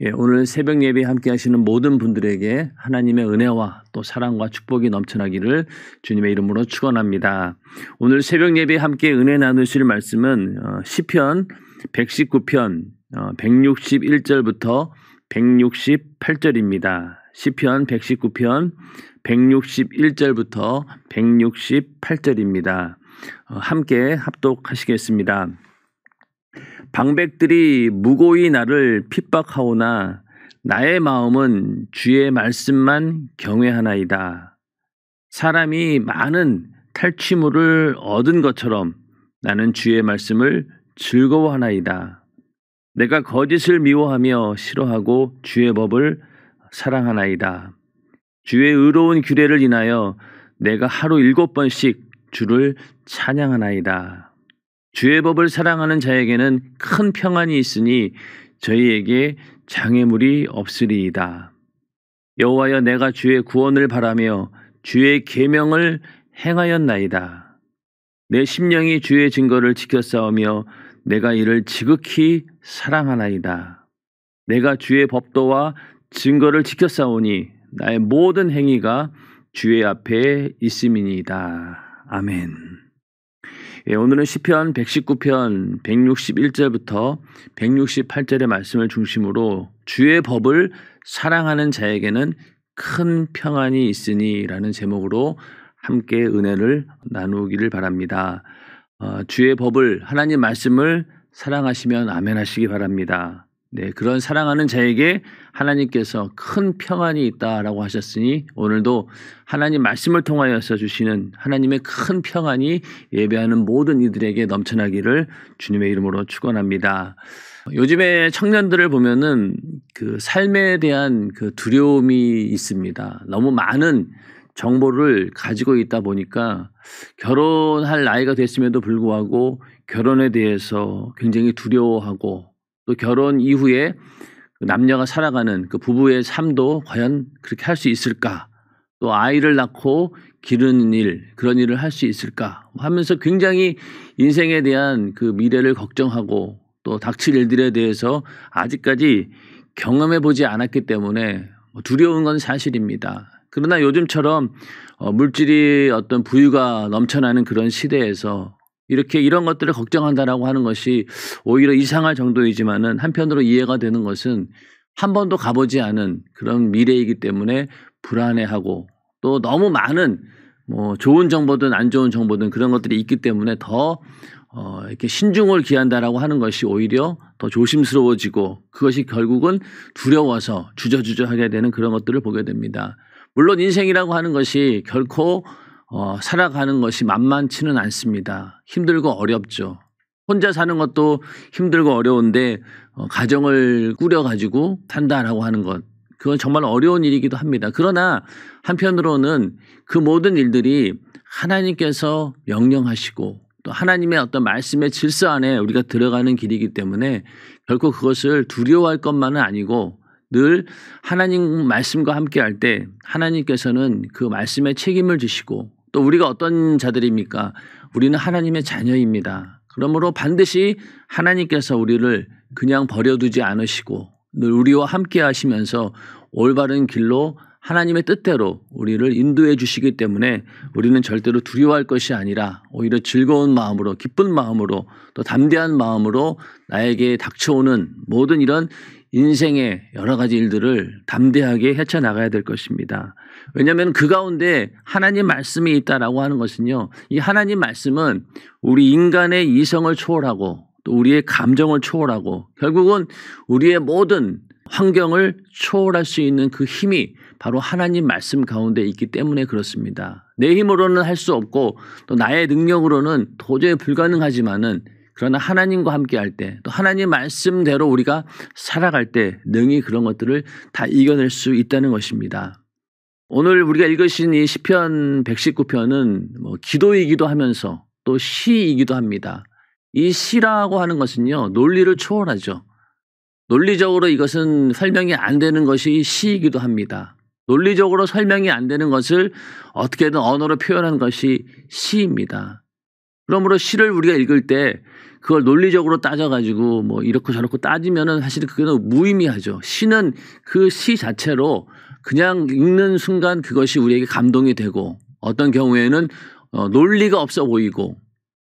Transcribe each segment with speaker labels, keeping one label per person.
Speaker 1: 예, 오늘 새벽 예배 함께 하시는 모든 분들에게 하나님의 은혜와 또 사랑과 축복이 넘쳐나기를 주님의 이름으로 축원합니다. 오늘 새벽 예배 함께 은혜 나누실 말씀은 어, 시편 119편 161절부터 어, 168절입니다. 시편 119편 161절부터 168절입니다. 어, 함께 합독하시겠습니다. 방백들이 무고히 나를 핍박하오나 나의 마음은 주의 말씀만 경외하나이다. 사람이 많은 탈취물을 얻은 것처럼 나는 주의 말씀을 즐거워하나이다. 내가 거짓을 미워하며 싫어하고 주의 법을 사랑하나이다. 주의 의로운 규례를 인하여 내가 하루 일곱 번씩 주를 찬양하나이다. 주의 법을 사랑하는 자에게는 큰 평안이 있으니 저희에게 장애물이 없으리이다. 여호와여 내가 주의 구원을 바라며 주의 계명을 행하였나이다. 내 심령이 주의 증거를 지켰사오며 내가 이를 지극히 사랑하나이다. 내가 주의 법도와 증거를 지켰사오니 나의 모든 행위가 주의 앞에 있음이니이다. 아멘. 예, 오늘은 시편 119편 161절부터 168절의 말씀을 중심으로 주의 법을 사랑하는 자에게는 큰 평안이 있으니라는 제목으로 함께 은혜를 나누기를 바랍니다. 어, 주의 법을 하나님 말씀을 사랑하시면 아멘 하시기 바랍니다. 네, 그런 사랑하는 자에게 하나님께서 큰 평안이 있다라고 하셨으니 오늘도 하나님 말씀을 통하여서 주시는 하나님의 큰 평안이 예배하는 모든 이들에게 넘쳐나기를 주님의 이름으로 축원합니다. 요즘에 청년들을 보면은 그 삶에 대한 그 두려움이 있습니다. 너무 많은 정보를 가지고 있다 보니까 결혼할 나이가 됐음에도 불구하고 결혼에 대해서 굉장히 두려워하고 또 결혼 이후에 그 남녀가 살아가는 그 부부의 삶도 과연 그렇게 할 수 있을까? 또 아이를 낳고 기르는 일 그런 일을 할 수 있을까 하면서 굉장히 인생에 대한 그 미래를 걱정하고 또 닥칠 일들에 대해서 아직까지 경험해 보지 않았기 때문에 뭐 두려운 건 사실입니다. 그러나 요즘처럼 어, 물질이 어떤 부유가 넘쳐나는 그런 시대에서 이렇게 이런 것들을 걱정한다라고 하는 것이 오히려 이상할 정도이지만은 한편으로 이해가 되는 것은 한 번도 가보지 않은 그런 미래이기 때문에 불안해하고 또 너무 많은 뭐 좋은 정보든 안 좋은 정보든 그런 것들이 있기 때문에 더 어, 이렇게 신중을 기한다라고 하는 것이 오히려 더 조심스러워지고 그것이 결국은 두려워서 주저주저하게 되는 그런 것들을 보게 됩니다. 물론 인생이라고 하는 것이 결코 어, 살아가는 것이 만만치는 않습니다. 힘들고 어렵죠. 혼자 사는 것도 힘들고 어려운데 어, 가정을 꾸려가지고 산다라고 하는 것 그건 정말 어려운 일이기도 합니다. 그러나 한편으로는 그 모든 일들이 하나님께서 명령하시고 또 하나님의 어떤 말씀의 질서 안에 우리가 들어가는 길이기 때문에 결코 그것을 두려워할 것만은 아니고 늘 하나님 말씀과 함께 할 때 하나님께서는 그말씀에 책임을 지시고 또 우리가 어떤 자들입니까? 우리는 하나님의 자녀입니다. 그러므로 반드시 하나님께서 우리를 그냥 버려두지 않으시고 늘 우리와 함께 하시면서 올바른 길로 하나님의 뜻대로 우리를 인도해 주시기 때문에 우리는 절대로 두려워할 것이 아니라 오히려 즐거운 마음으로 기쁜 마음으로 또 담대한 마음으로 나에게 닥쳐오는 모든 이런 인생의 여러 가지 일들을 담대하게 헤쳐나가야 될 것입니다. 왜냐하면 그 가운데 하나님 말씀이 있다라고 하는 것은요. 이 하나님 말씀은 우리 인간의 이성을 초월하고 또 우리의 감정을 초월하고 결국은 우리의 모든 환경을 초월할 수 있는 그 힘이 바로 하나님 말씀 가운데 있기 때문에 그렇습니다. 내 힘으로는 할 수 없고 또 나의 능력으로는 도저히 불가능하지만은 그러나 하나님과 함께 할 때, 또 하나님 말씀대로 우리가 살아갈 때 능히 그런 것들을 다 이겨낼 수 있다는 것입니다. 오늘 우리가 읽으신 이 시편 119편은 뭐 기도이기도 하면서 또 시이기도 합니다. 이 시라고 하는 것은요, 논리를 초월하죠. 논리적으로 이것은 설명이 안 되는 것이 시이기도 합니다. 논리적으로 설명이 안 되는 것을 어떻게든 언어로 표현한 것이 시입니다. 그러므로 시를 우리가 읽을 때 그걸 논리적으로 따져가지고 뭐 이렇고 저렇고 따지면은 사실 그거는 무의미하죠. 시는 그 시 자체로 그냥 읽는 순간 그것이 우리에게 감동이 되고 어떤 경우에는 어, 논리가 없어 보이고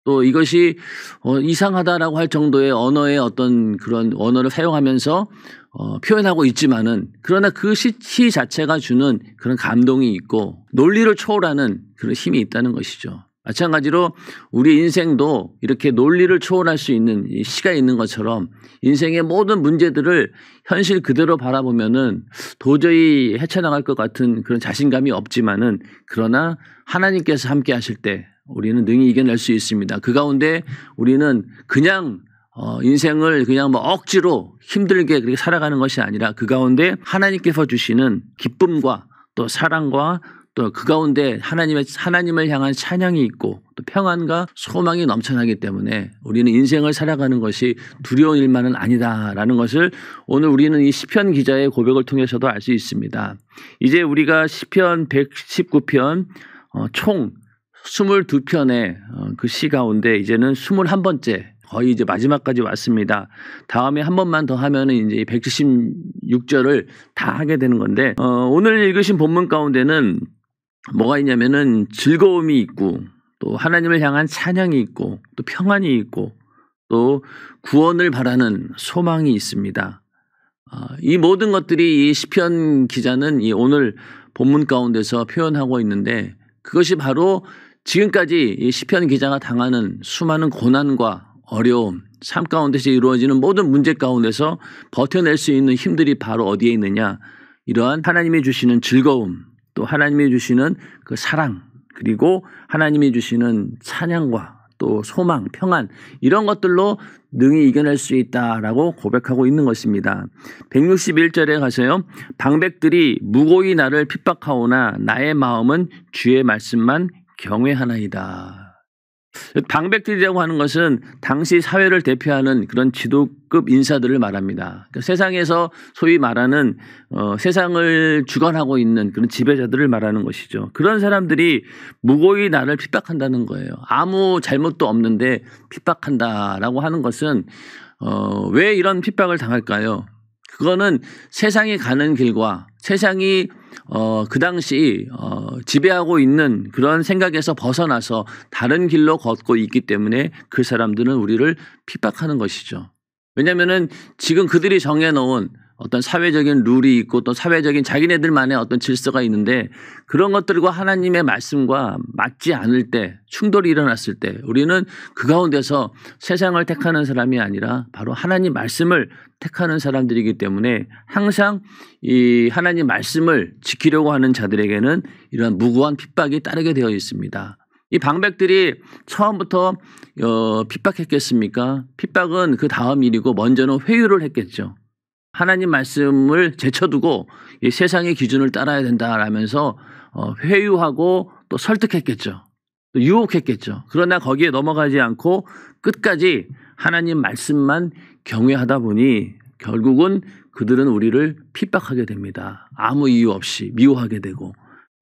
Speaker 1: 또 이것이 어, 이상하다라고 할 정도의 언어의 어떤 그런 언어를 사용하면서 어, 표현하고 있지만은 그러나 그 시, 시 자체가 주는 그런 감동이 있고 논리를 초월하는 그런 힘이 있다는 것이죠. 마찬가지로 우리 인생도 이렇게 논리를 초월할 수 있는 시가 있는 것처럼 인생의 모든 문제들을 현실 그대로 바라보면은 도저히 헤쳐나갈 것 같은 그런 자신감이 없지만은 그러나 하나님께서 함께 하실 때 우리는 능히 이겨낼 수 있습니다. 그 가운데 우리는 그냥 어, 인생을 그냥 뭐 억지로 힘들게 그렇게 살아가는 것이 아니라 그 가운데 하나님께서 주시는 기쁨과 또 사랑과 또그 가운데 하나님의 하나님을 향한 찬양이 있고 또 평안과 소망이 넘쳐나기 때문에 우리는 인생을 살아가는 것이 두려운 일만은 아니다라는 것을 오늘 우리는 이 시편 기자의 고백을 통해서도 알 수 있습니다. 이제 우리가 시편 119편 어, 총 22편의 어, 그시 가운데 이제는 21번째 거의 이제 마지막까지 왔습니다. 다음에 한 번만 더 하면은 이제 176절을 다 하게 되는 건데, 어, 오늘 읽으신 본문 가운데는 뭐가 있냐면은 즐거움이 있고 또 하나님을 향한 찬양이 있고 또 평안이 있고 또 구원을 바라는 소망이 있습니다. 아, 이 모든 것들이 이 시편 기자는 이 오늘 본문 가운데서 표현하고 있는데 그것이 바로 지금까지 이 시편 기자가 당하는 수많은 고난과 어려움, 삶 가운데서 이루어지는 모든 문제 가운데서 버텨낼 수 있는 힘들이 바로 어디에 있느냐? 이러한 하나님이 주시는 즐거움, 또 하나님이 주시는 그 사랑 그리고 하나님이 주시는 찬양과 또 소망, 평안 이런 것들로 능히 이겨낼 수 있다라고 고백하고 있는 것입니다. 161절에 가서요. 방백들이 무고히 나를 핍박하오나 나의 마음은 주의 말씀만 경외하나이다. 방백들이라고 하는 것은 당시 사회를 대표하는 그런 지도급 인사들을 말합니다. 그러니까 세상에서 소위 말하는 어, 세상을 주관하고 있는 그런 지배자들을 말하는 것이죠. 그런 사람들이 무고히 나를 핍박한다는 거예요. 아무 잘못도 없는데 핍박한다라고 하는 것은 어, 왜 이런 핍박을 당할까요? 그거는 세상이 가는 길과 세상이 어, 그 당시 어, 지배하고 있는 그런 생각에서 벗어나서 다른 길로 걷고 있기 때문에 그 사람들은 우리를 핍박하는 것이죠. 왜냐면은 지금 그들이 정해놓은 어떤 사회적인 룰이 있고 또 사회적인 자기네들만의 어떤 질서가 있는데 그런 것들과 하나님의 말씀과 맞지 않을 때 충돌이 일어났을 때 우리는 그 가운데서 세상을 택하는 사람이 아니라 바로 하나님 말씀을 택하는 사람들이기 때문에 항상 이 하나님 말씀을 지키려고 하는 자들에게는 이러한 무고한 핍박이 따르게 되어 있습니다. 이 방백들이 처음부터 어, 핍박했겠습니까? 핍박은 그 다음 일이고 먼저는 회유를 했겠죠. 하나님 말씀을 제쳐두고 세상의 기준을 따라야 된다라면서 어, 회유하고 또 설득했겠죠. 또 유혹했겠죠. 그러나 거기에 넘어가지 않고 끝까지 하나님 말씀만 경외하다 보니 결국은 그들은 우리를 핍박하게 됩니다. 아무 이유 없이 미워하게 되고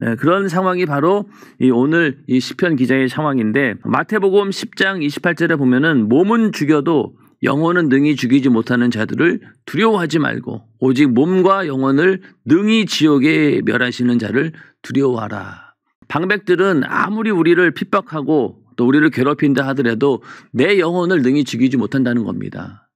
Speaker 1: 예, 그런 상황이 바로 이 오늘 이 시편 기자의 상황인데 마태복음 10장 28절에 보면은 몸은 죽여도 영혼은 능히 죽이지 못하는 자들을 두려워하지 말고 오직 몸과 영혼을 능히 지옥에 멸하시는 자를 두려워하라. 방백들은 아무리 우리를 핍박하고 또 우리를 괴롭힌다 하더라도 내 영혼을 능히 죽이지 못한다는 겁니다.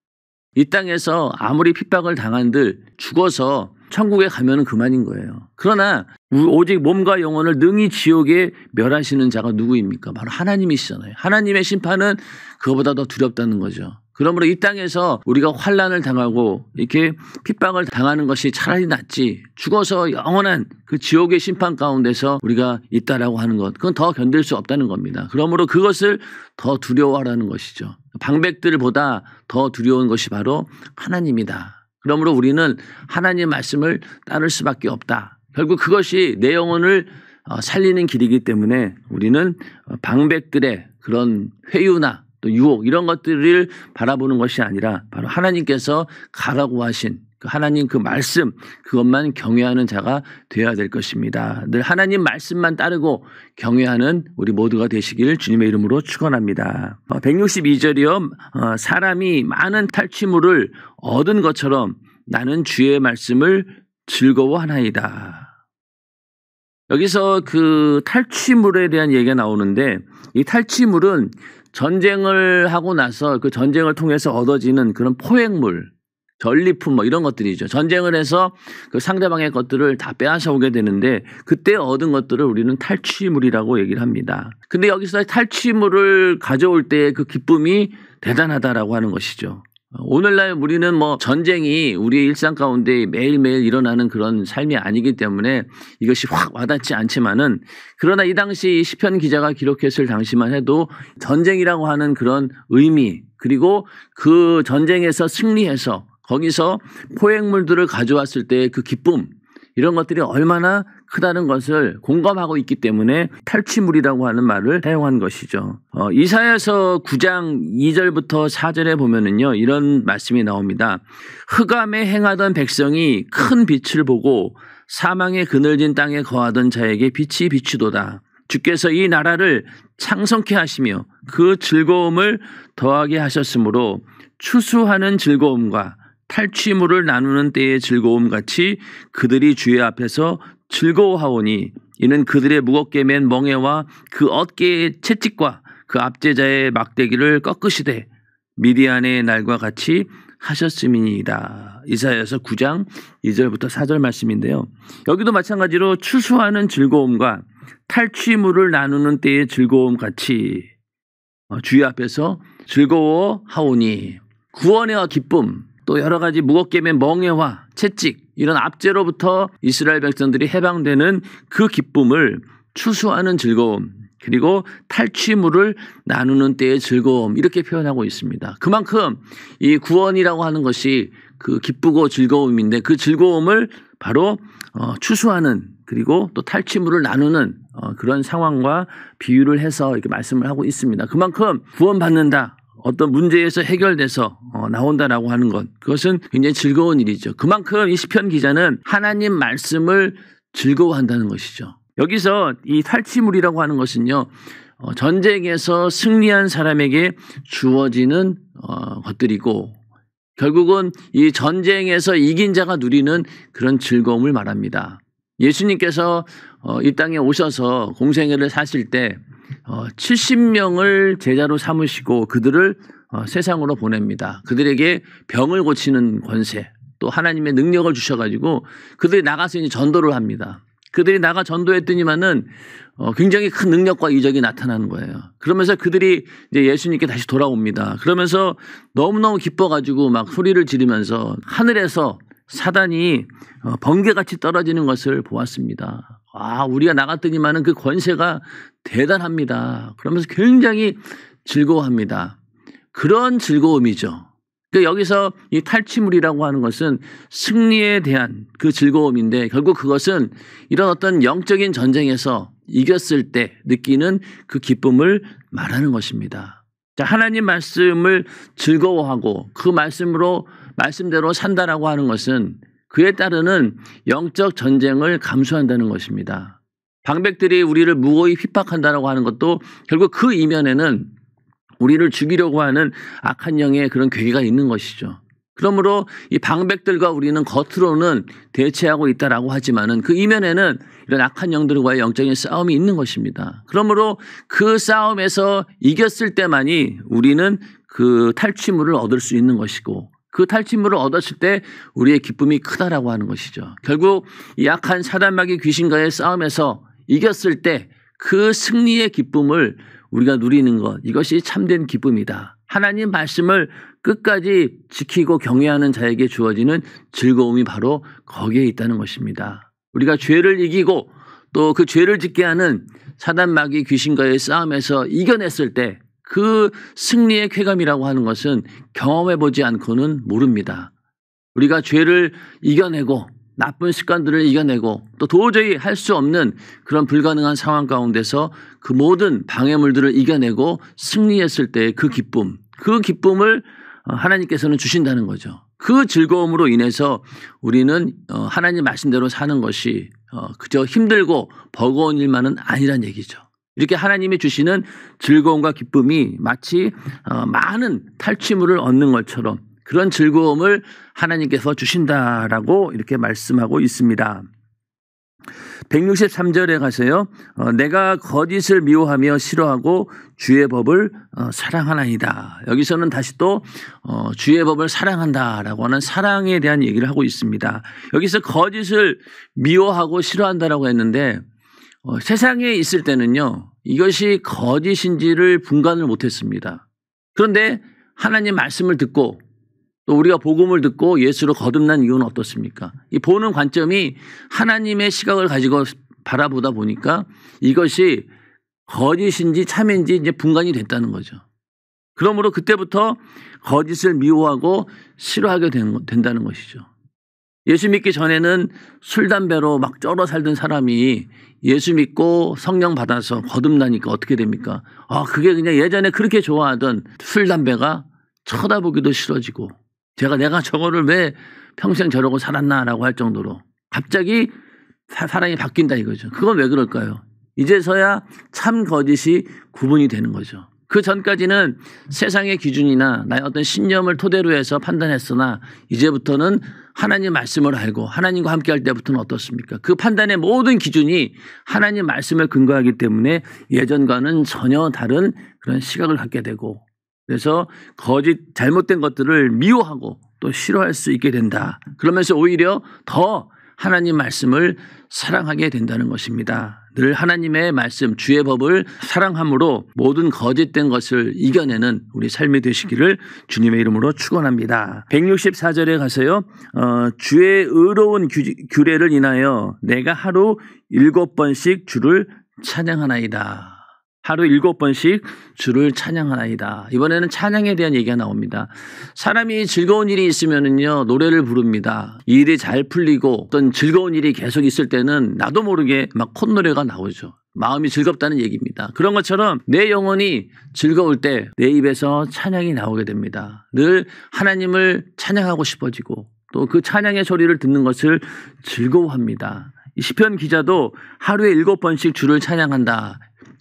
Speaker 1: 이 땅에서 아무리 핍박을 당한들 죽어서 천국에 가면 그만인 거예요. 그러나 오직 몸과 영혼을 능히 지옥에 멸하시는 자가 누구입니까? 바로 하나님이시잖아요. 하나님의 심판은 그거보다 더 두렵다는 거죠. 그러므로 이 땅에서 우리가 환란을 당하고 이렇게 핍박을 당하는 것이 차라리 낫지 죽어서 영원한 그 지옥의 심판 가운데서 우리가 있다라고 하는 것 그건 더 견딜 수 없다는 겁니다. 그러므로 그것을 더 두려워하라는 것이죠. 방백들보다 더 두려운 것이 바로 하나님이다. 그러므로 우리는 하나님 말씀을 따를 수밖에 없다. 결국 그것이 내 영혼을 어, 살리는 길이기 때문에 우리는 어, 방백들의 그런 회유나 또 유혹 이런 것들을 바라보는 것이 아니라 바로 하나님께서 가라고 하신 그 하나님 그 말씀 그것만 경외하는 자가 되어야 될 것입니다. 늘 하나님 말씀만 따르고 경외하는 우리 모두가 되시기를 주님의 이름으로 축원합니다. 162절이요. 어, 어, 사람이 많은 탈취물을 얻은 것처럼 나는 주의 말씀을 즐거워하나이다. 여기서 그 탈취물에 대한 얘기가 나오는데 이 탈취물은 전쟁을 하고 나서 그 전쟁을 통해서 얻어지는 그런 포획물, 전리품 뭐 이런 것들이죠. 전쟁을 해서 그 상대방의 것들을 다 빼앗아 오게 되는데 그때 얻은 것들을 우리는 탈취물이라고 얘기를 합니다. 근데 여기서 탈취물을 가져올 때의 그 기쁨이 대단하다라고 하는 것이죠. 어, 오늘날 우리는 뭐 전쟁이 우리의 일상 가운데 매일매일 일어나는 그런 삶이 아니기 때문에 이것이 확 와닿지 않지만은 그러나 이 당시 시편 기자가 기록했을 당시만 해도 전쟁이라고 하는 그런 의미 그리고 그 전쟁에서 승리해서 거기서 포획물들을 가져왔을 때의그 기쁨 이런 것들이 얼마나 크다는 것을 공감하고 있기 때문에 탈취물이라고 하는 말을 사용한 것이죠. 어, 이사에서 9장 2절부터 4절에 보면은요 이런 말씀이 나옵니다. 흑암에 행하던 백성이 큰 빛을 보고 사망의 그늘진 땅에 거하던 자에게 빛이 비추도다. 주께서 이 나라를 창성케 하시며 그 즐거움을 더하게 하셨으므로 추수하는 즐거움과 탈취물을 나누는 때의 즐거움 같이 그들이 주의 앞에서 즐거워하오니 이는 그들의 무겁게 맨 멍에와 그 어깨의 채찍과 그 압제자의 막대기를 꺾으시되 미디안의 날과 같이 하셨음이니이다. 이사야서 9장 2절부터 4절 말씀인데요. 여기도 마찬가지로 추수하는 즐거움과 탈취물을 나누는 때의 즐거움 같이 어, 주의 앞에서 즐거워 하오니 구원의 기쁨 또 여러 가지 무겁게 맨 멍해와 채찍 이런 압제로부터 이스라엘 백성들이 해방되는 그 기쁨을 추수하는 즐거움 그리고 탈취물을 나누는 때의 즐거움 이렇게 표현하고 있습니다. 그만큼 이 구원이라고 하는 것이 그 기쁘고 즐거움인데 그 즐거움을 바로 어, 추수하는 그리고 또 탈취물을 나누는 어, 그런 상황과 비유를 해서 이렇게 말씀을 하고 있습니다. 그만큼 구원받는다 어떤 문제에서 해결돼서 어, 나온다라고 하는 것 그것은 굉장히 즐거운 일이죠. 그만큼 이 시편 기자는 하나님 말씀을 즐거워한다는 것이죠. 여기서 이 탈취물이라고 하는 것은요. 어, 전쟁에서 승리한 사람에게 주어지는 어, 것들이고 결국은 이 전쟁에서 이긴 자가 누리는 그런 즐거움을 말합니다. 예수님께서 어, 이 땅에 오셔서 공생애를 사실 때 70명을 어, 제자로 삼으시고 그들을 어, 세상으로 보냅니다. 그들에게 병을 고치는 권세, 또 하나님의 능력을 주셔가지고 그들이 나가서 이제 전도를 합니다. 그들이 나가 전도했더니만은 어, 굉장히 큰 능력과 이적이 나타나는 거예요. 그러면서 그들이 이제 예수님께 다시 돌아옵니다. 그러면서 너무너무 기뻐가지고 막 소리를 지르면서 하늘에서 사단이 어, 번개같이 떨어지는 것을 보았습니다. 아, 우리가 나갔더니만은 그 권세가 대단합니다. 그러면서 굉장히 즐거워합니다. 그런 즐거움이죠. 그러니까 여기서 이 탈취물이라고 하는 것은 승리에 대한 그 즐거움인데 결국 그것은 이런 어떤 영적인 전쟁에서 이겼을 때 느끼는 그 기쁨을 말하는 것입니다. 하나님 말씀을 즐거워하고 그 말씀으로 말씀대로 산다라고 하는 것은 그에 따르는 영적 전쟁을 감수한다는 것입니다. 방백들이 우리를 무고히 핍박한다라고 하는 것도 결국 그 이면에는 우리를 죽이려고 하는 악한 영의 그런 괴기가 있는 것이죠. 그러므로 이 방백들과 우리는 겉으로는 대체하고 있다라고 하지만은 그 이면에는 이런 악한 영들과의 영적인 싸움이 있는 것입니다. 그러므로 그 싸움에서 이겼을 때만이 우리는 그 탈취물을 얻을 수 있는 것이고 그 탈취물을 얻었을 때 우리의 기쁨이 크다라고 하는 것이죠. 결국 약한 사단마귀 귀신과의 싸움에서 이겼을 때 그 승리의 기쁨을 우리가 누리는 것 이것이 참된 기쁨이다. 하나님 말씀을 끝까지 지키고 경외하는 자에게 주어지는 즐거움이 바로 거기에 있다는 것입니다. 우리가 죄를 이기고 또 그 죄를 짓게 하는 사단마귀 귀신과의 싸움에서 이겨냈을 때그 승리의 쾌감이라고 하는 것은 경험해 보지 않고는 모릅니다. 우리가 죄를 이겨내고 나쁜 습관들을 이겨내고 또 도저히 할 수 없는 그런 불가능한 상황 가운데서 그 모든 방해물들을 이겨내고 승리했을 때의 그 기쁨, 그 기쁨을 어, 하나님께서는 주신다는 거죠. 그 즐거움으로 인해서 우리는 어, 하나님 말씀대로 사는 것이 어, 그저 힘들고 버거운 일만은 아니란 얘기죠. 이렇게 하나님이 주시는 즐거움과 기쁨이 마치 어, 많은 탈취물을 얻는 것처럼 그런 즐거움을 하나님께서 주신다라고 이렇게 말씀하고 있습니다. 163절에 가세요. 어, 내가 거짓을 미워하며 싫어하고 주의 법을 어, 사랑하나이다. 여기서는 다시 또 주의 법을 사랑한다라고 하는 사랑에 대한 얘기를 하고 있습니다. 여기서 거짓을 미워하고 싫어한다라고 했는데 어, 세상에 있을 때는요, 이것이 거짓인지를 분간을 못했습니다. 그런데 하나님 말씀을 듣고 또 우리가 복음을 듣고 예수로 거듭난 이유는 어떻습니까? 이 보는 관점이 하나님의 시각을 가지고 바라보다 보니까 이것이 거짓인지 참인지 이제 분간이 됐다는 거죠. 그러므로 그때부터 거짓을 미워하고 싫어하게 된, 된다는 것이죠. 예수 믿기 전에는 술, 담배로 막 쩔어 살던 사람이 예수 믿고 성령 받아서 거듭나니까 어떻게 됩니까? 아, 그게 그냥 예전에 그렇게 좋아하던 술, 담배가 쳐다보기도 싫어지고 제가 내가 저거를 왜 평생 저러고 살았나라고 할 정도로 갑자기 사, 사람이 바뀐다 이거죠. 그건 왜 그럴까요? 이제서야 참 거짓이 구분이 되는 거죠. 그 전까지는 세상의 기준이나 나의 어떤 신념을 토대로 해서 판단했으나 이제부터는 하나님 말씀을 알고 하나님과 함께 할 때부터는 어떻습니까? 그 판단의 모든 기준이 하나님 말씀을 근거하기 때문에 예전과는 전혀 다른 그런 시각을 갖게 되고 그래서 거짓 잘못된 것들을 미워하고 또 싫어할 수 있게 된다. 그러면서 오히려 더 하나님 말씀을 사랑하게 된다는 것입니다. 늘 하나님의 말씀, 주의 법을 사랑함으로 모든 거짓된 것을 이겨내는 우리 삶이 되시기를 주님의 이름으로 축원합니다. 164절에 가서요. 어, 주의 의로운 규, 규례를 인하여 내가 하루 일곱 번씩 주를 찬양하나이다. 하루 일곱 번씩 주를 찬양하나이다. 이번에는 찬양에 대한 얘기가 나옵니다. 사람이 즐거운 일이 있으면은요, 노래를 부릅니다. 일이 잘 풀리고 어떤 즐거운 일이 계속 있을 때는 나도 모르게 막 콧노래가 나오죠. 마음이 즐겁다는 얘기입니다. 그런 것처럼 내 영혼이 즐거울 때 내 입에서 찬양이 나오게 됩니다. 늘 하나님을 찬양하고 싶어지고 또 그 찬양의 소리를 듣는 것을 즐거워합니다. 시편 기자도 하루에 일곱 번씩 주를 찬양한다.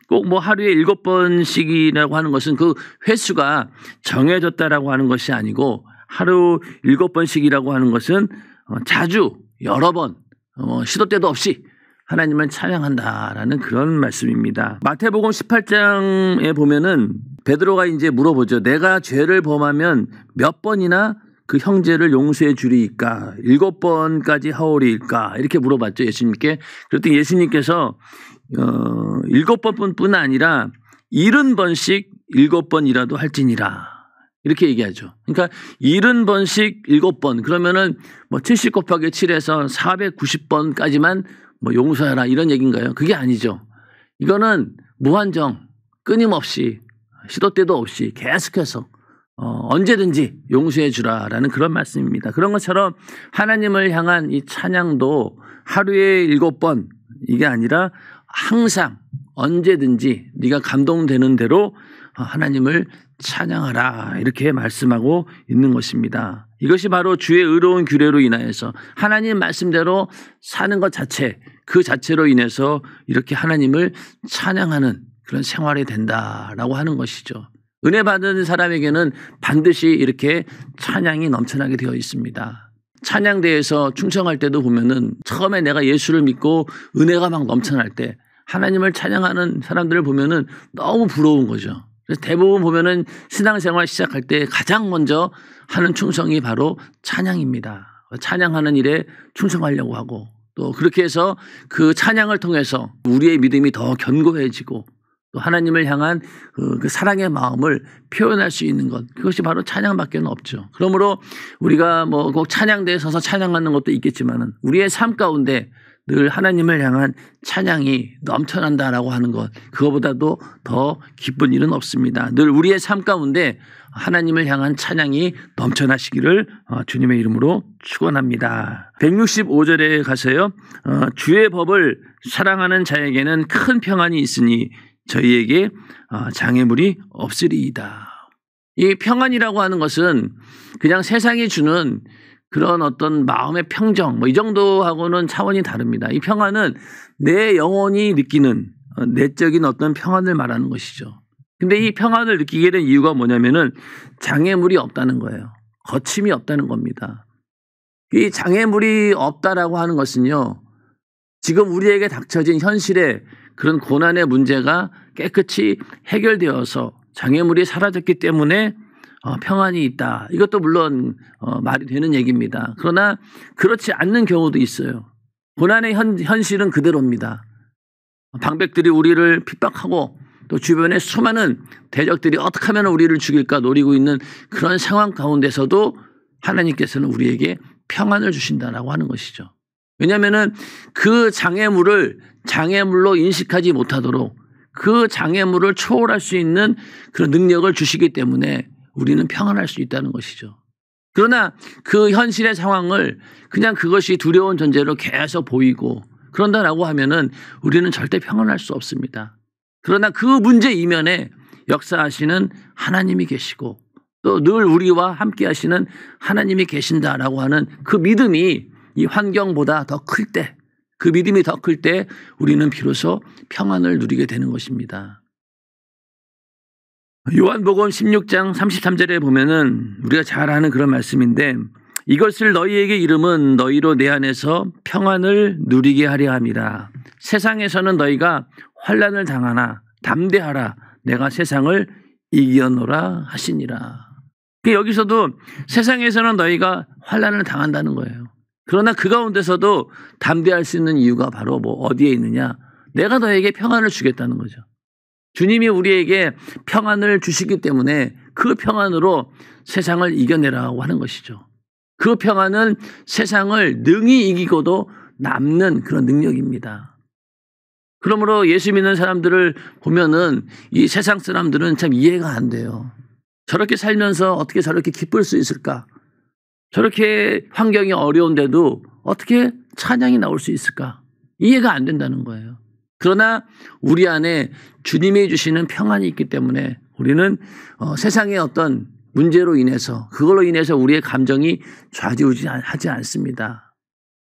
Speaker 1: 꼭뭐 하루에 일곱 번씩이라고 하는 것은 그 횟수가 정해졌다라고 하는 것이 아니고 하루 일곱 번씩이라고 하는 것은 어, 자주 여러 번 어, 시도 때도 없이 하나님을 찬양한다라는 그런 말씀입니다. 마태복음 18장에 보면은 베드로가 이제 물어보죠. 내가 죄를 범하면 몇 번이나 그 형제를 용서해 주리이까? 일곱 번까지 하오리일까? 이렇게 물어봤죠. 예수님께. 그랬더니 예수님께서 어, 일곱 번뿐 아니라 일흔 번씩 일곱 번이라도 할지니라. 이렇게 얘기하죠. 그러니까 일흔 번씩 일곱 번 그러면은 뭐70 곱하기 7에서 490번까지만 뭐 용서해라 이런 얘기인가요? 그게 아니죠. 이거는 무한정 끊임없이 시도 때도 없이 계속해서 어, 언제든지 용서해 주라라는 그런 말씀입니다. 그런 것처럼 하나님을 향한 이 찬양도 하루에 일곱 번 이게 아니라 항상 언제든지 네가 감동되는 대로 하나님을 찬양하라 이렇게 말씀하고 있는 것입니다. 이것이 바로 주의 의로운 규례로 인하여서 하나님 말씀대로 사는 것 자체 그 자체로 인해서 이렇게 하나님을 찬양하는 그런 생활이 된다라고 하는 것이죠. 은혜 받은 사람에게는 반드시 이렇게 찬양이 넘쳐나게 되어 있습니다. 찬양대에서 충성할 때도 보면은 처음에 내가 예수를 믿고 은혜가 막 넘쳐날 때 하나님을 찬양하는 사람들을 보면은 너무 부러운 거죠. 그래서 대부분 보면은 신앙생활 시작할 때 가장 먼저 하는 충성이 바로 찬양입니다. 찬양하는 일에 충성하려고 하고 또 그렇게 해서 그 찬양을 통해서 우리의 믿음이 더 견고해지고 또 하나님을 향한 그, 그, 사랑의 마음을 표현할 수 있는 것 그것이 바로 찬양밖에 없죠. 그러므로 우리가 뭐 꼭 찬양대에 서서 찬양하는 것도 있겠지만은 우리의 삶 가운데 늘 하나님을 향한 찬양이 넘쳐난다라고 하는 것 그거보다도 더 기쁜 일은 없습니다. 늘 우리의 삶 가운데 하나님을 향한 찬양이 넘쳐나시기를 어, 주님의 이름으로 축원합니다. 165절에 가서요. 어, 주의 법을 사랑하는 자에게는 큰 평안이 있으니 저희에게 어, 장애물이 없으리이다. 이 평안이라고 하는 것은 그냥 세상이 주는 그런 어떤 마음의 평정 뭐 이 정도하고는 차원이 다릅니다. 이 평안은 내 영혼이 느끼는 어, 내적인 어떤 평안을 말하는 것이죠. 근데 이 평안을 느끼게 된 이유가 뭐냐면은 장애물이 없다는 거예요. 거침이 없다는 겁니다. 이 장애물이 없다라고 하는 것은요. 지금 우리에게 닥쳐진 현실의 그런 고난의 문제가 깨끗이 해결되어서 장애물이 사라졌기 때문에 어, 평안이 있다. 이것도 물론 어, 말이 되는 얘기입니다. 그러나 그렇지 않는 경우도 있어요. 고난의 현, 현실은 그대로입니다. 방백들이 우리를 핍박하고 또 주변에 수많은 대적들이 어떻게 하면 우리를 죽일까 노리고 있는 그런 상황 가운데서도 하나님께서는 우리에게 평안을 주신다라고 하는 것이죠. 왜냐하면그 장애물을 장애물로 인식하지 못하도록 그 장애물을 초월할 수 있는 그런 능력을 주시기 때문에 우리는 평안할 수 있다는 것이죠. 그러나 그 현실의 상황을 그냥 그것이 두려운 존재로 계속 보이고 그런다라고 하면은 우리는 절대 평안할 수 없습니다. 그러나 그 문제 이면에 역사하시는 하나님이 계시고 또 늘 우리와 함께 하시는 하나님이 계신다라고 하는 그 믿음이 이 환경보다 더 클 때, 그 믿음이 더 클 때 우리는 비로소 평안을 누리게 되는 것입니다. 요한복음 16장 33절에 보면은 우리가 잘 아는 그런 말씀인데 이것을 너희에게 이름은 너희로 내 안에서 평안을 누리게 하려 함이라. 세상에서는 너희가 환란을 당하나 담대하라. 내가 세상을 이겨노라 하시니라. 그러니까 여기서도 세상에서는 너희가 환란을 당한다는 거예요. 그러나 그 가운데서도 담대할 수 있는 이유가 바로 뭐 어디에 있느냐? 내가 너에게 평안을 주겠다는 거죠. 주님이 우리에게 평안을 주시기 때문에 그 평안으로 세상을 이겨내라고 하는 것이죠. 그 평안은 세상을 능히 이기고도 남는 그런 능력입니다. 그러므로 예수 믿는 사람들을 보면은 이 세상 사람들은 참 이해가 안 돼요. 저렇게 살면서 어떻게 저렇게 기쁠 수 있을까? 저렇게 환경이 어려운데도 어떻게 찬양이 나올 수 있을까? 이해가 안 된다는 거예요. 그러나 우리 안에 주님이 주시는 평안이 있기 때문에 우리는 어, 세상의 어떤 문제로 인해서 그걸로 인해서 우리의 감정이 좌지우지하지 않습니다.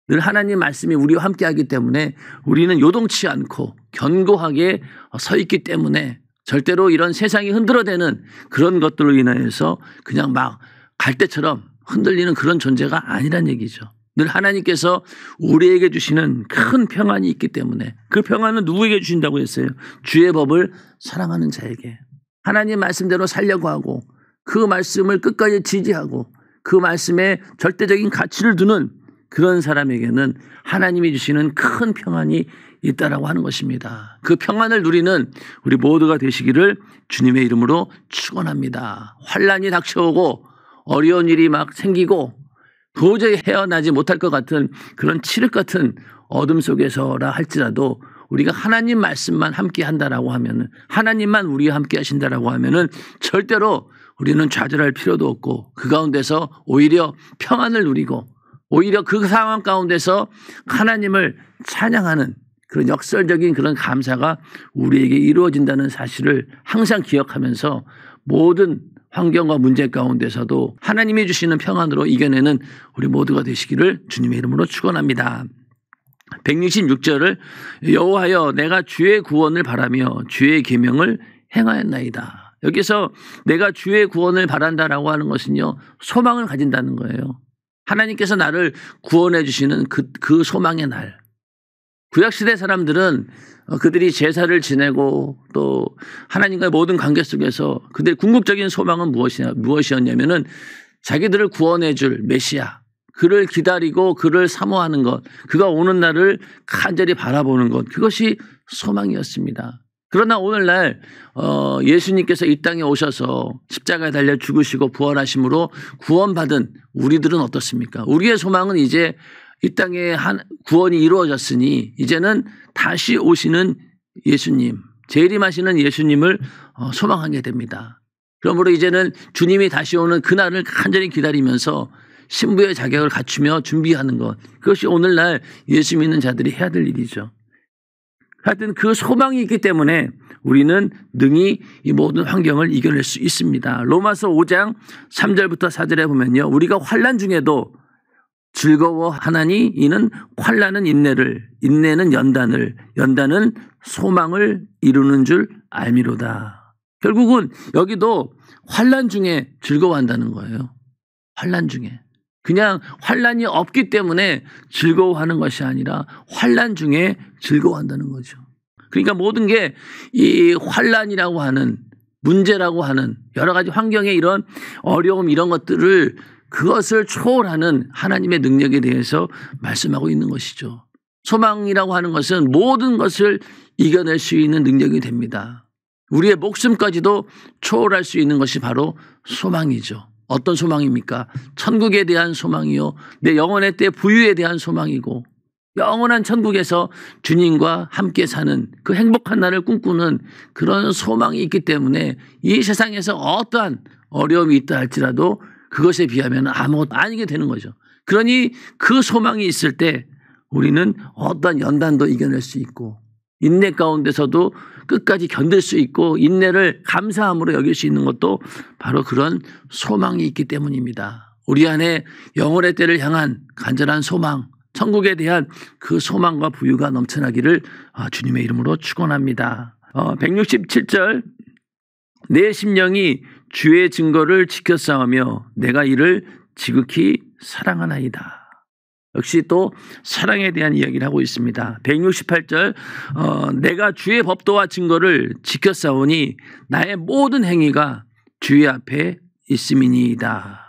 Speaker 1: 늘 하나님 말씀이 우리와 함께하기 때문에 우리는 요동치 않고 견고하게 서 있기 때문에 절대로 이런 세상이 흔들어대는 그런 것들로 인해서 그냥 막갈때처럼 흔들리는 그런 존재가 아니란 얘기죠. 늘 하나님께서 우리에게 주시는 큰 평안이 있기 때문에 그 평안은 누구에게 주신다고 했어요? 주의 법을 사랑하는 자에게. 하나님 말씀대로 살려고 하고 그 말씀을 끝까지 지지하고 그 말씀에 절대적인 가치를 두는 그런 사람에게는 하나님이 주시는 큰 평안이 있다라고 하는 것입니다. 그 평안을 누리는 우리 모두가 되시기를 주님의 이름으로 축원합니다. 환란이 닥쳐오고 어려운 일이 막 생기고 도저히 헤어나지 못할 것 같은 그런 칠흑 같은 어둠 속에서라 할지라도 우리가 하나님 말씀만 함께 한다라고 하면은 하나님만 우리와 함께 하신다라고 하면은 절대로 우리는 좌절할 필요도 없고 그 가운데서 오히려 평안을 누리고 오히려 그 상황 가운데서 하나님을 찬양하는 그런 역설적인 그런 감사가 우리에게 이루어진다는 사실을 항상 기억하면서 모든 환경과 문제 가운데서도 하나님이 주시는 평안으로 이겨내는 우리 모두가 되시기를 주님의 이름으로 축원합니다. 166절을 여호하여 내가 주의 구원을 바라며 주의 계명을 행하였나이다. 여기서 내가 주의 구원을 바란다라고 하는 것은요, 소망을 가진다는 거예요. 하나님께서 나를 구원해 주시는 그, 그 소망의 날. 구약시대 사람들은 어, 그들이 제사를 지내고 또 하나님과의 모든 관계 속에서 그들의 궁극적인 소망은 무엇이냐, 무엇이었냐면은 자기들을 구원해줄 메시아, 그를 기다리고 그를 사모하는 것, 그가 오는 날을 간절히 바라보는 것, 그것이 소망이었습니다. 그러나 오늘날 어, 예수님께서 이 땅에 오셔서 십자가에 달려 죽으시고 부활하심으로 구원받은 우리들은 어떻습니까? 우리의 소망은 이제 이 땅에 한 구원이 이루어졌으니 이제는 다시 오시는 예수님, 재림하시는 예수님을 어, 소망하게 됩니다. 그러므로 이제는 주님이 다시 오는 그날을 간절히 기다리면서 신부의 자격을 갖추며 준비하는 것. 그것이 오늘날 예수 믿는 자들이 해야 될 일이죠. 하여튼 그 소망이 있기 때문에 우리는 능히 이 모든 환경을 이겨낼 수 있습니다. 로마서 5장 3절부터 4절에 보면요. 우리가 환란 중에도 즐거워하나니 이는 환란은 인내를 인내는 연단을 연단은 소망을 이루는 줄 알미로다. 결국은 여기도 환란 중에 즐거워한다는 거예요. 환란 중에 그냥 환란이 없기 때문에 즐거워하는 것이 아니라 환란 중에 즐거워한다는 거죠. 그러니까 모든 게 이 환란이라고 하는 문제라고 하는 여러 가지 환경의 이런 어려움 이런 것들을 그것을 초월하는 하나님의 능력에 대해서 말씀하고 있는 것이죠. 소망이라고 하는 것은 모든 것을 이겨낼 수 있는 능력이 됩니다. 우리의 목숨까지도 초월할 수 있는 것이 바로 소망이죠. 어떤 소망입니까? 천국에 대한 소망이요. 내 영원의 때 부유에 대한 소망이고, 영원한 천국에서 주님과 함께 사는 그 행복한 날을 꿈꾸는 그런 소망이 있기 때문에 이 세상에서 어떠한 어려움이 있다 할지라도 그것에 비하면 아무것도 아니게 되는 거죠. 그러니 그 소망이 있을 때 우리는 어떤 연단도 이겨낼 수 있고 인내 가운데서도 끝까지 견딜 수 있고 인내를 감사함으로 여길 수 있는 것도 바로 그런 소망이 있기 때문입니다. 우리 안에 영원의 때를 향한 간절한 소망, 천국에 대한 그 소망과 부유가 넘쳐나기를 아, 주님의 이름으로 축원합니다. 167절 어, 내 심령이 주의 증거를 지켜싸우며 내가 이를 지극히 사랑하나이다. 역시 또 사랑에 대한 이야기를 하고 있습니다. 168절 어, 내가 주의 법도와 증거를 지켜싸우니 나의 모든 행위가 주의 앞에 있음이니이다.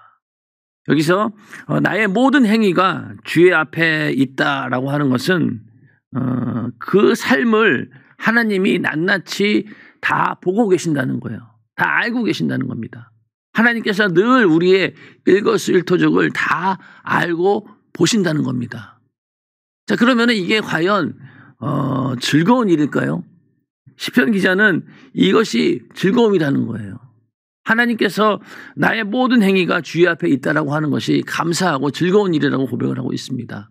Speaker 1: 여기서 어, 나의 모든 행위가 주의 앞에 있다라고 하는 것은 어, 그 삶을 하나님이 낱낱이 다 보고 계신다는 거예요. 다 알고 계신다는 겁니다. 하나님께서 늘 우리의 일거수일투족을 다 알고 보신다는 겁니다. 자, 그러면 이게 과연 어, 즐거운 일일까요? 시편 기자는 이것이 즐거움이라는 거예요. 하나님께서 나의 모든 행위가 주의 앞에 있다라고 하는 것이 감사하고 즐거운 일이라고 고백을 하고 있습니다.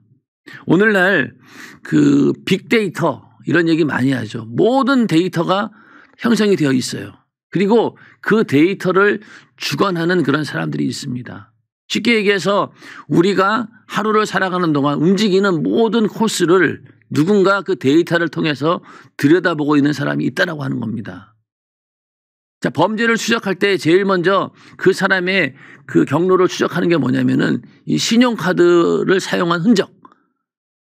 Speaker 1: 오늘날 그 빅데이터 이런 얘기 많이 하죠. 모든 데이터가 형성이 되어 있어요. 그리고 그 데이터를 주관하는 그런 사람들이 있습니다. 쉽게 얘기해서 우리가 하루를 살아가는 동안 움직이는 모든 코스를 누군가 그 데이터를 통해서 들여다보고 있는 사람이 있다라고 하는 겁니다. 자, 범죄를 추적할 때 제일 먼저 그 사람의 그 경로를 추적하는 게 뭐냐면은 이 신용카드를 사용한 흔적.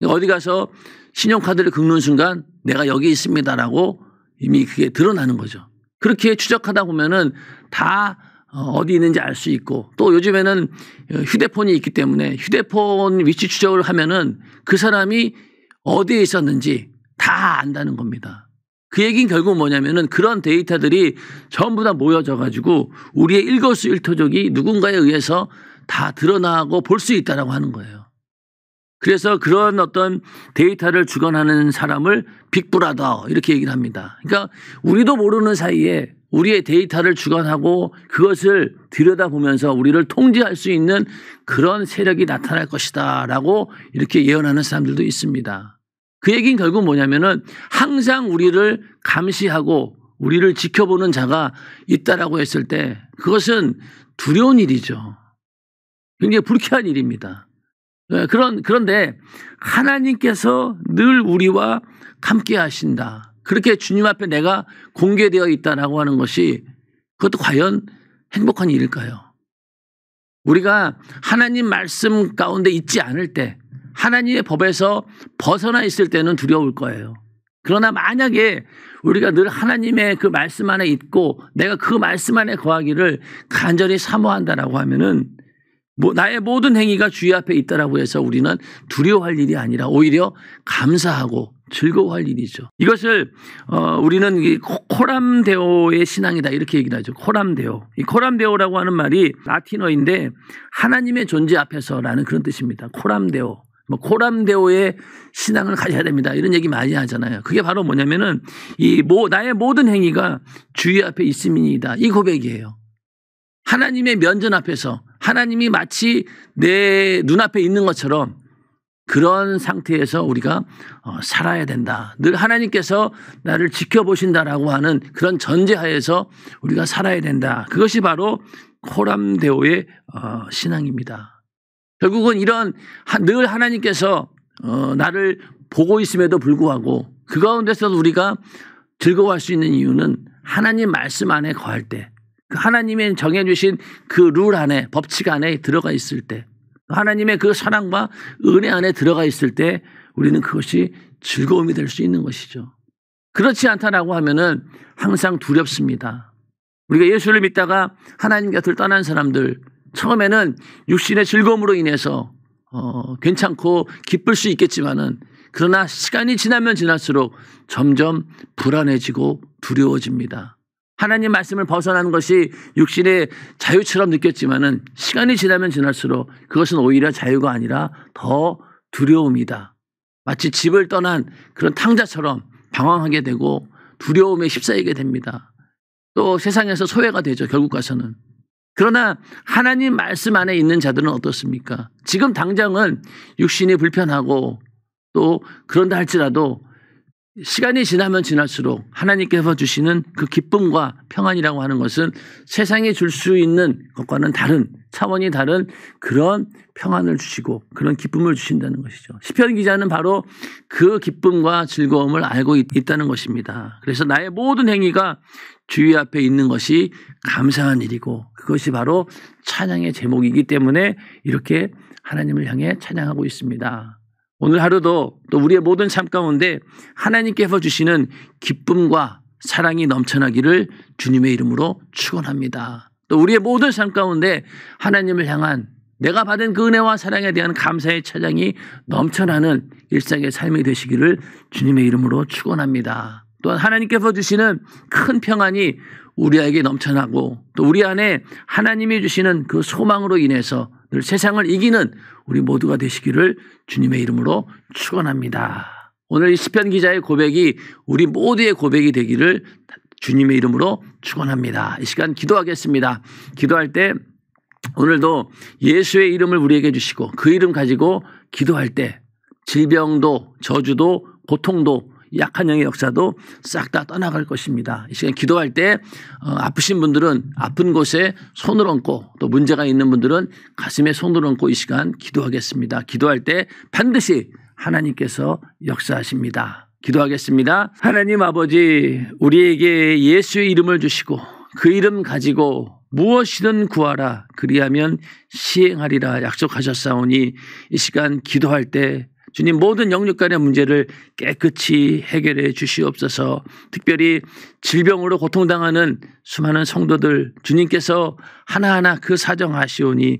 Speaker 1: 어디 가서 신용카드를 긁는 순간 내가 여기 있습니다라고 이미 그게 드러나는 거죠. 그렇게 추적하다 보면은 다 어, 어디 있는지 알 수 있고 또 요즘에는 어, 휴대폰이 있기 때문에 휴대폰 위치 추적을 하면은 그 사람이 어디에 있었는지 다 안다는 겁니다. 그 얘기는 결국 뭐냐면은 그런 데이터들이 전부 다 모여져 가지고 우리의 일거수일투족이 누군가에 의해서 다 드러나고 볼 수 있다라고 하는 거예요. 그래서 그런 어떤 데이터를 주관하는 사람을 빅브라더 이렇게 얘기를 합니다. 그러니까 우리도 모르는 사이에 우리의 데이터를 주관하고 그것을 들여다보면서 우리를 통제할 수 있는 그런 세력이 나타날 것이다 라고 이렇게 예언하는 사람들도 있습니다. 그 얘기는 결국 뭐냐면은 항상 우리를 감시하고 우리를 지켜보는 자가 있다라고 했을 때 그것은 두려운 일이죠. 굉장히 불쾌한 일입니다. 예, 그런 그런데 하나님께서 늘 우리와 함께 하신다. 그렇게 주님 앞에 내가 공개되어 있다라고 하는 것이 그것도 과연 행복한 일일까요? 우리가 하나님 말씀 가운데 있지 않을 때 하나님의 법에서 벗어나 있을 때는 두려울 거예요. 그러나 만약에 우리가 늘 하나님의 그 말씀 안에 있고 내가 그 말씀 안에 거하기를 간절히 사모한다라고 하면은 뭐 나의 모든 행위가 주의 앞에 있다라고 해서 우리는 두려워할 일이 아니라 오히려 감사하고 즐거워할 일이죠. 이것을 어, 우리는 이 코람데오의 신앙이다 이렇게 얘기 하죠. 코람데오. 이 코람데오라고 하는 말이 라틴어인데 하나님의 존재 앞에서라는 그런 뜻입니다. 코람데오. 뭐 코람데오의 신앙을 가져야 됩니다. 이런 얘기 많이 하잖아요. 그게 바로 뭐냐면은 이 모, 나의 모든 행위가 주의 앞에 있음이니이다. 이 고백이에요. 하나님의 면전 앞에서 하나님이 마치 내 눈앞에 있는 것처럼 그런 상태에서 우리가 어, 살아야 된다. 늘 하나님께서 나를 지켜보신다라고 하는 그런 전제하에서 우리가 살아야 된다. 그것이 바로 코람데오의 어, 신앙입니다. 결국은 이런 늘 하나님께서 어, 나를 보고 있음에도 불구하고 그 가운데서 도 우리가 즐거워할 수 있는 이유는 하나님 말씀 안에 거할 때 하나님의 정해주신 그 룰 안에 법칙 안에 들어가 있을 때 하나님의 그 사랑과 은혜 안에 들어가 있을 때 우리는 그것이 즐거움이 될 수 있는 것이죠. 그렇지 않다라고 하면은 항상 두렵습니다. 우리가 예수를 믿다가 하나님 곁을 떠난 사람들 처음에는 육신의 즐거움으로 인해서 어, 괜찮고 기쁠 수 있겠지만은 그러나 시간이 지나면 지날수록 점점 불안해지고 두려워집니다. 하나님 말씀을 벗어나는 것이 육신의 자유처럼 느꼈지만은 시간이 지나면 지날수록 그것은 오히려 자유가 아니라 더 두려움이다. 마치 집을 떠난 그런 탕자처럼 방황하게 되고 두려움에 휩싸이게 됩니다. 또 세상에서 소외가 되죠. 결국 가서는. 그러나 하나님 말씀 안에 있는 자들은 어떻습니까? 지금 당장은 육신이 불편하고 또 그런다 할지라도 시간이 지나면 지날수록 하나님께서 주시는 그 기쁨과 평안이라고 하는 것은 세상에줄 수 있는 것과는 다른 차원이 다른 그런 평안을 주시고 그런 기쁨을 주신다는 것이죠. 시편 기자는 바로 그 기쁨과 즐거움을 알고 있, 다는 것입니다. 그래서 나의 모든 행위가 주위 앞에 있는 것이 감사한 일이고 그것이 바로 찬양의 제목이기 때문에 이렇게 하나님을 향해 찬양하고 있습니다. 오늘 하루도 또 우리의 모든 삶 가운데 하나님께서 주시는 기쁨과 사랑이 넘쳐나기를 주님의 이름으로 축원합니다. 또 우리의 모든 삶 가운데 하나님을 향한 내가 받은 그 은혜와 사랑에 대한 감사의 차장이 넘쳐나는 일상의 삶이 되시기를 주님의 이름으로 축원합니다. 또한 하나님께서 주시는 큰 평안이 우리에게 넘쳐나고 또 우리 안에 하나님이 주시는 그 소망으로 인해서 늘 세상을 이기는 우리 모두가 되시기를 주님의 이름으로 축원합니다. 오늘 이 시편 기자의 고백이 우리 모두의 고백이 되기를 주님의 이름으로 축원합니다. 이 시간 기도하겠습니다. 기도할 때 오늘도 예수의 이름을 우리에게 주시고 그 이름 가지고 기도할 때 질병도 저주도 고통도 약한 영의 역사도 싹 다 떠나갈 것입니다. 이 시간 기도할 때 어, 아프신 분들은 아픈 곳에 손을 얹고 또 문제가 있는 분들은 가슴에 손을 얹고 이 시간 기도하겠습니다. 기도할 때 반드시 하나님께서 역사하십니다. 기도하겠습니다. 하나님 아버지 우리에게 예수의 이름을 주시고 그 이름 가지고 무엇이든 구하라 그리하면 시행하리라 약속하셨사오니 이 시간 기도할 때 주님 모든 영육 간의 문제를 깨끗이 해결해 주시옵소서. 특별히 질병으로 고통당하는 수많은 성도들 주님께서 하나하나 그 사정하시오니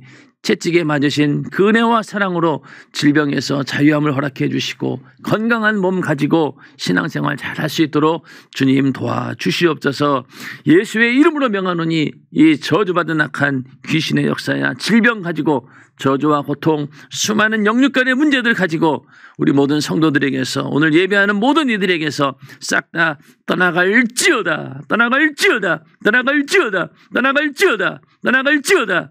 Speaker 1: 채찍에 맞으신 그 은혜와 사랑으로 질병에서 자유함을 허락해 주시고 건강한 몸 가지고 신앙생활 잘할수 있도록 주님 도와주시옵소서 예수의 이름으로 명하노니 이 저주받은 악한 귀신의 역사야 질병 가지고 저주와 고통 수많은 영육 간의 문제들 가지고 우리 모든 성도들에게서 오늘 예배하는 모든 이들에게서 싹 다 떠나갈지어다 떠나갈지어다 떠나갈지어다 떠나갈지어다 떠나갈지어다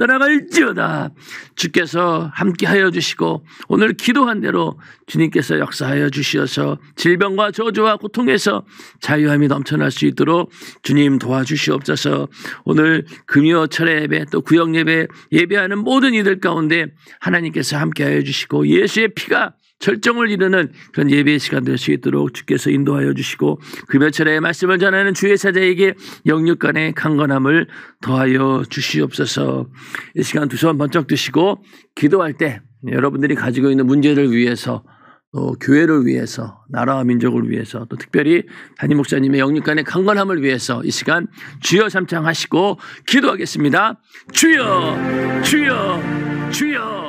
Speaker 1: 따라갈지어다. 주께서 함께하여 주시고 오늘 기도한 대로 주님께서 역사하여 주시어서 질병과 저주와 고통에서 자유함이 넘쳐날 수 있도록 주님 도와주시옵소서. 오늘 금요 철의 예배 또 구역 예배 예배하는 모든 이들 가운데 하나님께서 함께하여 주시고 예수의 피가 절정을 이루는 그런 예배의 시간 될 수 있도록 주께서 인도하여 주시고 금요철에 그 말씀을 전하는 주의 사자에게 영육간의 강건함을 더하여 주시옵소서 이 시간 두 손 번쩍 드시고 기도할 때 여러분들이 가지고 있는 문제를 위해서 또 교회를 위해서 나라와 민족을 위해서 또 특별히 담임 목사님의 영육간의 강건함을 위해서 이 시간 주여 삼창하시고 기도하겠습니다 주여 주여 주여